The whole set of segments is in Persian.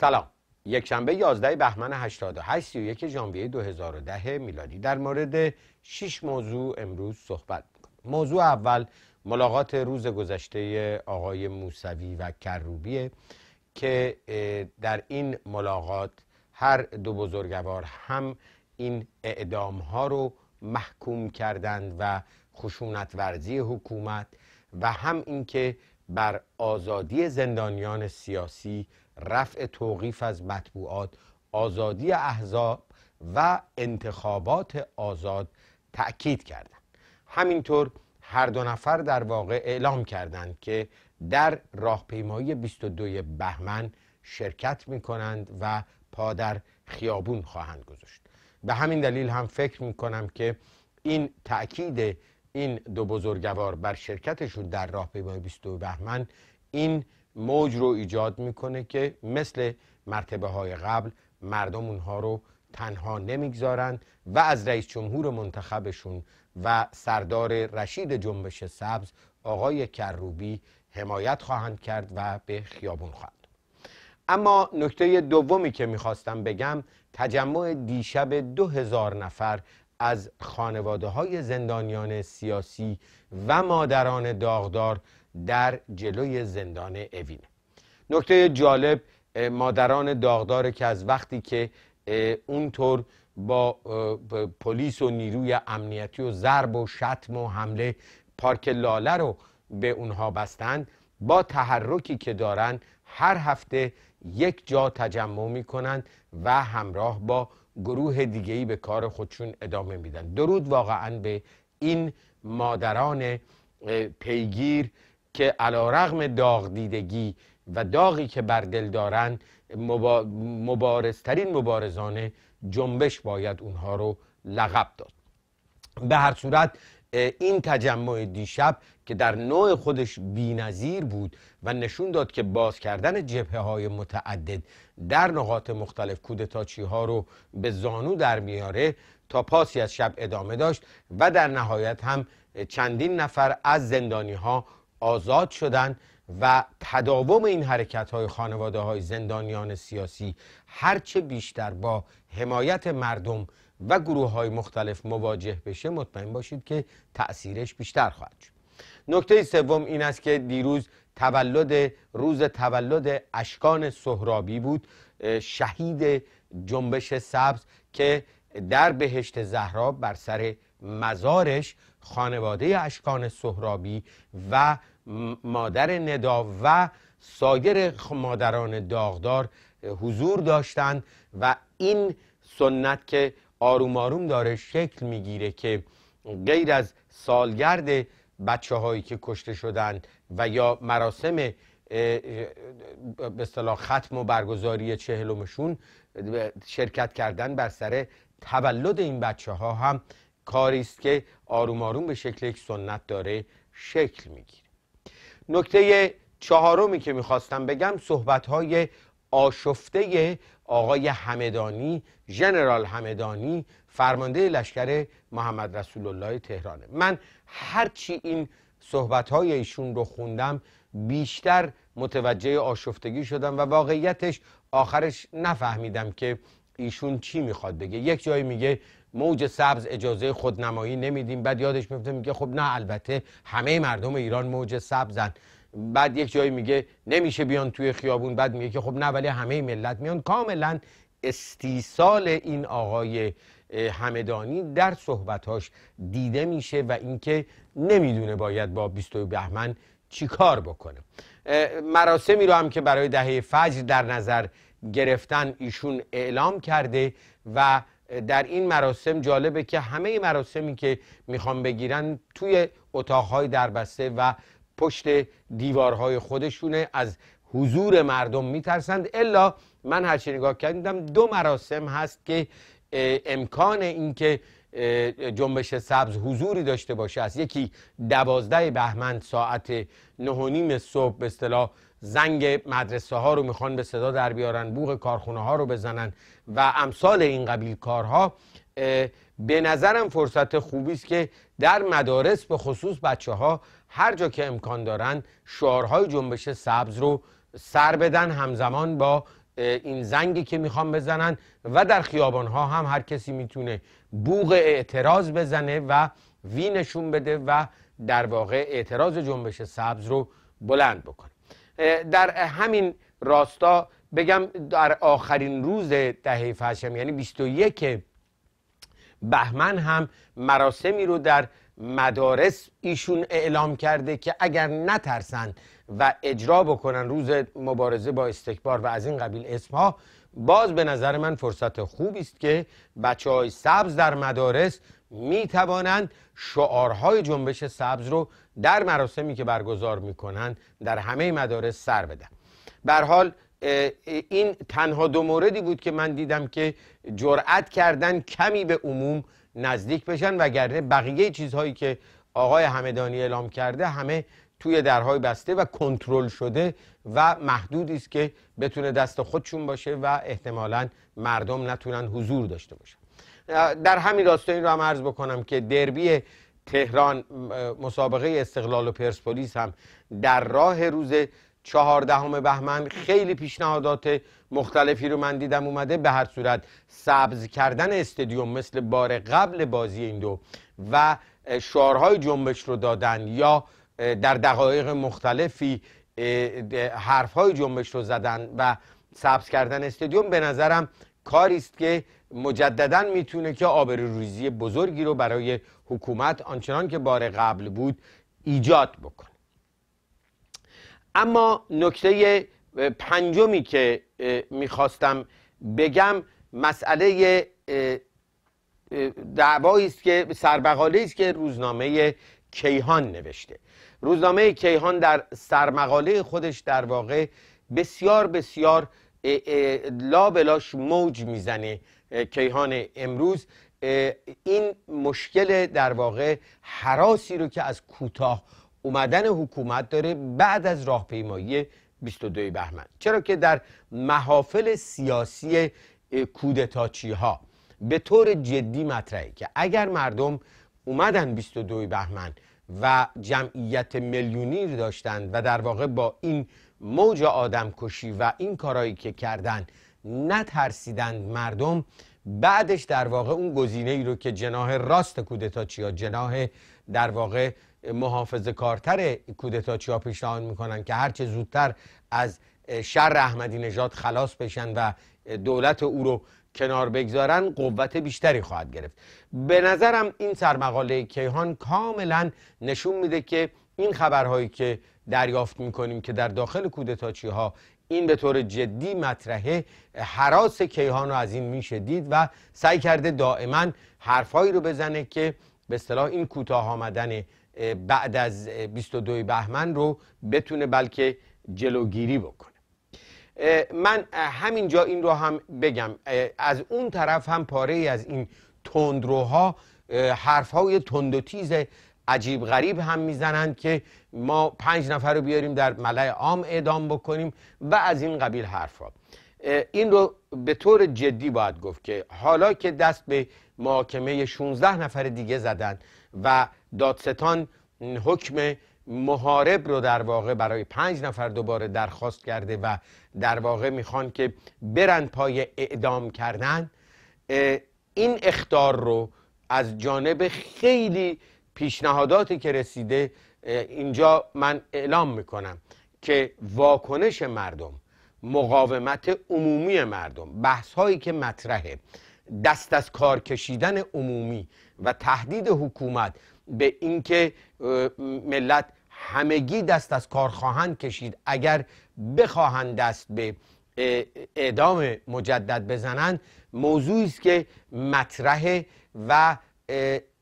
سلام یک شنبه 11 بهمن 88 31 ژانویه 2010 میلادی در مورد 6 موضوع امروز صحبت موضوع اول ملاقات روز گذشته آقای موسوی و کروبی که در این ملاقات هر دو بزرگوار هم این اعدام ها رو محکوم کردند و خشونت ورزی حکومت و هم اینکه بر آزادی زندانیان سیاسی رفع توقیف از مطبوعات آزادی احزاب و انتخابات آزاد تأکید کردند همینطور هر دو نفر در واقع اعلام کردند که در راهپیمایی 22 بهمن شرکت می کنند و پا در خیابون خواهند گذاشت به همین دلیل هم فکر می کنم که این تأکید این دو بزرگوار بر شرکتشون در راهپیمایی 22 بهمن این موج رو ایجاد میکنه که مثل مرتبه های قبل مردم اونها رو تنها نمیگذارند و از رئیس جمهور منتخبشون و سردار رشید جنبش سبز آقای کروبی حمایت خواهند کرد و به خیابون خواهند اما نکته دومی که میخواستم بگم تجمع دیشب دو هزار نفر از خانواده های زندانیان سیاسی و مادران داغدار در جلوی زندان اوینه نکته جالب مادران داغداره که از وقتی که اونطور با پلیس و نیروی امنیتی و ضرب و شتم و حمله پارک لاله رو به اونها بستند با تحرکی که دارن هر هفته یک جا تجمع میکنن و همراه با گروه دیگهی به کار خودشون ادامه میدن درود واقعا به این مادران پیگیر که علا رغم داغ دیدگی و داغی که بر دل دارن مبارزترین مبارزان جنبش باید اونها رو لقب داد به هر صورت این تجمع دیشب که در نوع خودش بینظیر بود و نشون داد که باز کردن جبهه های متعدد در نقاط مختلف کودتاچی ها رو به زانو در میاره تا پاسی از شب ادامه داشت و در نهایت هم چندین نفر از زندانی ها آزاد شدن و تداوم این حرکت های خانواده های زندانیان سیاسی هرچه بیشتر با حمایت مردم و گروه های مختلف مواجه بشه مطمئن باشید که تأثیرش بیشتر خواهد شد نکته سوم این است که دیروز تولد روز تولد اشکان سهرابی بود شهید جنبش سبز که در بهشت زهرا بر سر مزارش خانواده اشکان سهرابی و مادر ندا و سایر مادران داغدار حضور داشتند و این سنت که آروم آروم داره شکل میگیره که غیر از سالگرد بچه هایی که کشته شدند و یا مراسم به اصطلاح ختم و برگزاری چهلمشون شرکت کردن بر سر تولد این بچه ها هم کاری است که آروم آروم به شکل یک سنت داره شکل میگیره نکته چهارمی که میخواستم بگم صحبت های آشفته آقای همدانی ژنرال همدانی فرمانده لشکر محمد رسول الله تهرانه من هرچی این صحبت های ایشون رو خوندم بیشتر متوجه آشفتگی شدم و واقعیتش آخرش نفهمیدم که ایشون چی میخواد بگه یک جایی میگه موج سبز اجازه خودنمایی نمیدیم بعد یادش میفته میگه خب نه البته همه مردم ایران موج سبزن بعد یک جایی میگه نمیشه بیان توی خیابون بعد میگه که خب نه ولی همه ملت میان کاملا استیصال این آقای همدانی در صحبتاش دیده میشه و اینکه نمیدونه باید با 22 بهمن چی کار بکنه مراسمی رو هم که برای دهه فجر در نظر گرفتن ایشون اعلام کرده و در این مراسم جالبه که همه مراسمی که میخوام بگیرن توی اتاقهای دربسته و پشت دیوارهای خودشونه از حضور مردم میترسند الا من هرچی نگاه کردم دو مراسم هست که امکان اینکه جنبش سبز حضوری داشته باشه است یکی دوازده بهمن ساعت نه صبح به اصطلاح زنگ مدرسه ها رو میخوان به صدا در بیارن بوغ کارخونه ها رو بزنن و امثال این قبیل کارها به نظرم فرصت خوبی است که در مدارس به خصوص بچه ها هر جا که امکان دارن شعارهای جنبش سبز رو سر بدن همزمان با این زنگی که میخوان بزنن و در خیابان ها هم هر کسی میتونه بوغ اعتراض بزنه و وی نشون بده و در واقع اعتراض جنبش سبز رو بلند بکنه در همین راستا بگم در آخرین روز دهه فشم یعنی 21 بهمن هم مراسمی رو در مدارس ایشون اعلام کرده که اگر نترسن و اجرا بکنن روز مبارزه با استکبار و از این قبیل اسمها باز به نظر من فرصت خوبی است که بچه های سبز در مدارس می توانند شعارهای جنبش سبز رو در مراسمی که برگزار می کنند در همه مدارس سر بدن بر حال این تنها دو موردی بود که من دیدم که جرأت کردن کمی به عموم نزدیک بشن وگرنه بقیه چیزهایی که آقای همدانی اعلام کرده همه توی درهای بسته و کنترل شده و محدودی است که بتونه دست خودشون باشه و احتمالا مردم نتونن حضور داشته باشن در همین راستا این رو هم عرض بکنم که دربی تهران مسابقه استقلال و پرسپولیس هم در راه روز چهاردهم بهمن خیلی پیشنهادات مختلفی رو من دیدم اومده به هر صورت سبز کردن استادیوم مثل بار قبل بازی این دو و شعارهای جنبش رو دادن یا در دقایق مختلفی حرف های جنبش رو زدن و سبز کردن استادیوم به نظرم کاری است که مجددا میتونه که روزی بزرگی رو برای حکومت آنچنان که بار قبل بود ایجاد بکنه اما نکته پنجمی که میخواستم بگم مسئله دعوایی است که سربقاله است که روزنامه کیهان نوشته روزنامه کیهان در سرمقاله خودش در واقع بسیار بسیار لا بلاش موج میزنه کیهان امروز این مشکل در واقع حراسی رو که از کوتاه اومدن حکومت داره بعد از راهپیمایی 22 بهمن چرا که در محافل سیاسی کودتاچی ها به طور جدی مطرحه که اگر مردم اومدن 22 بهمن و جمعیت میلیونی داشتند و در واقع با این موج آدم کشی و این کارایی که کردن نترسیدند مردم بعدش در واقع اون گزینه ای رو که جناه راست کودتاچی ها جناه در واقع محافظ کارتر کودتاچی ها پیشنهاد میکنن که هرچه زودتر از شر احمدی نژاد خلاص بشن و دولت او رو کنار بگذارن قوت بیشتری خواهد گرفت به نظرم این سرمقاله کیهان کاملا نشون میده که این خبرهایی که دریافت میکنیم که در داخل کودتاچی ها این به طور جدی مطرحه حراس کیهان رو از این میشه دید و سعی کرده دائما حرفهایی رو بزنه که به اصطلاح این کوتاه آمدن بعد از 22 بهمن رو بتونه بلکه جلوگیری بکنه من همینجا این رو هم بگم از اون طرف هم پاره از این تندروها حرف های تند و تیز عجیب غریب هم میزنند که ما پنج نفر رو بیاریم در ملع عام اعدام بکنیم و از این قبیل حرف ها این رو به طور جدی باید گفت که حالا که دست به محاکمه 16 نفر دیگه زدن و دادستان حکم محارب رو در واقع برای پنج نفر دوباره درخواست کرده و در واقع میخوان که برن پای اعدام کردن این اختار رو از جانب خیلی پیشنهاداتی که رسیده اینجا من اعلام میکنم که واکنش مردم مقاومت عمومی مردم بحث هایی که مطرحه دست از کار کشیدن عمومی و تهدید حکومت به اینکه ملت همگی دست از کار خواهند کشید اگر بخواهند دست به اعدام مجدد بزنند موضوعی است که مطرح و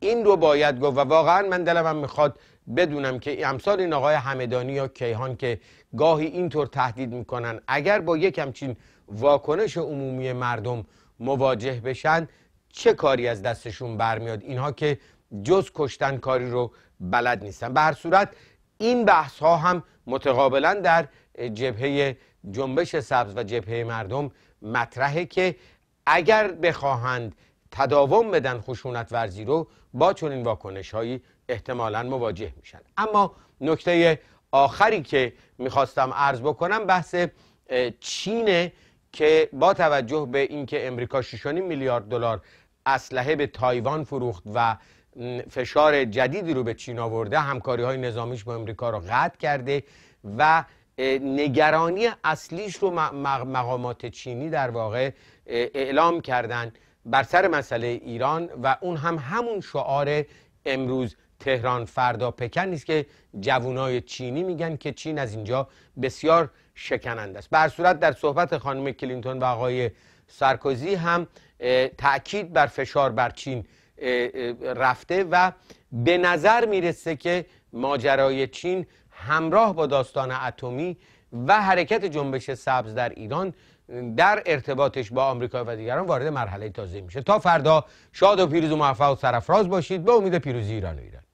این رو باید گفت و واقعا من دلم میخواد بدونم که امثال این آقای همدانی یا کیهان که گاهی اینطور تهدید میکنن اگر با یک همچین واکنش عمومی مردم مواجه بشن چه کاری از دستشون برمیاد اینها که جز کشتن کاری رو بلد نیستن به هر صورت این بحث ها هم متقابلا در جبهه جنبش سبز و جبهه مردم مطرحه که اگر بخواهند تداوم بدن خشونت ورزی رو با چنین واکنش هایی احتمالا مواجه میشن اما نکته آخری که میخواستم عرض بکنم بحث چینه که با توجه به اینکه امریکا 6.5 میلیارد دلار اسلحه به تایوان فروخت و فشار جدیدی رو به چین آورده همکاری های نظامیش با امریکا رو قطع کرده و نگرانی اصلیش رو مقامات چینی در واقع اعلام کردن بر سر مسئله ایران و اون هم همون شعار امروز تهران فردا پکن نیست که جوانای چینی میگن که چین از اینجا بسیار شکننده است بر صورت در صحبت خانم کلینتون و آقای سرکوزی هم تاکید بر فشار بر چین رفته و به نظر میرسه که ماجرای چین همراه با داستان اتمی و حرکت جنبش سبز در ایران در ارتباطش با آمریکا و دیگران وارد مرحله تازه میشه تا فردا شاد و پیروز و موفق و سرفراز باشید به امید پیروزی ایران و ایران